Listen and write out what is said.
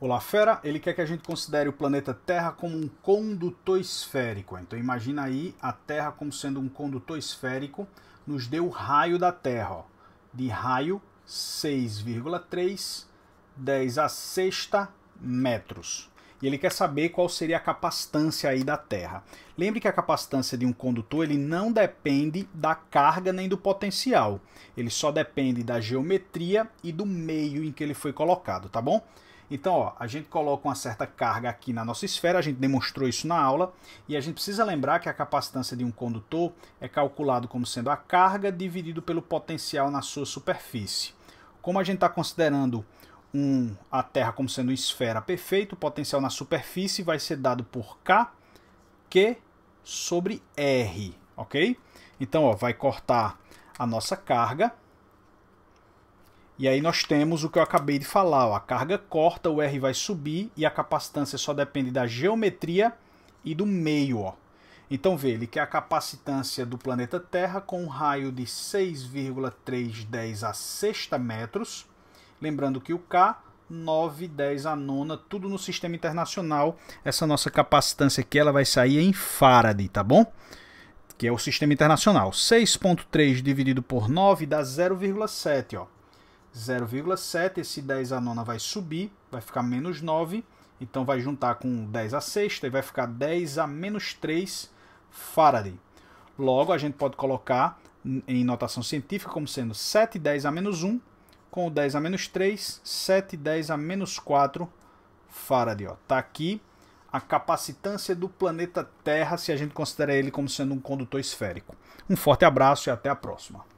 Olá, fera. Ele quer que a gente considere o planeta Terra como um condutor esférico. Então imagina aí a Terra como sendo um condutor esférico. Nos deu o raio da Terra, ó. de raio 6,3 10 a sexta metros. E ele quer saber qual seria a capacitância aí da Terra. Lembre que a capacitância de um condutor ele não depende da carga nem do potencial. Ele só depende da geometria e do meio em que ele foi colocado, tá bom? Então, ó, a gente coloca uma certa carga aqui na nossa esfera, a gente demonstrou isso na aula, e a gente precisa lembrar que a capacitância de um condutor é calculado como sendo a carga dividido pelo potencial na sua superfície. Como a gente está considerando um, a Terra como sendo uma esfera perfeita, o potencial na superfície vai ser dado por K, Q sobre R, ok? Então, ó, vai cortar a nossa carga, e aí nós temos o que eu acabei de falar, ó, a carga corta, o R vai subir e a capacitância só depende da geometria e do meio. Ó. Então vê, ele quer a capacitância do planeta Terra com um raio de 6,310 a sexta metros. Lembrando que o K, 9, 10 a nona, tudo no sistema internacional. Essa nossa capacitância aqui ela vai sair em Faraday, tá bom? Que é o sistema internacional. 6,3 dividido por 9 dá 0,7, ó. 0,7. Esse 10 à nona vai subir, vai ficar menos 9. Então vai juntar com 10 à sexta e vai ficar 10 a menos 3 Faraday. Logo, a gente pode colocar em notação científica como sendo 7 10 a menos 1, com o 10 a menos 3, 7 10 a menos 4 Faraday. Está aqui a capacitância do planeta Terra se a gente considera ele como sendo um condutor esférico. Um forte abraço e até a próxima.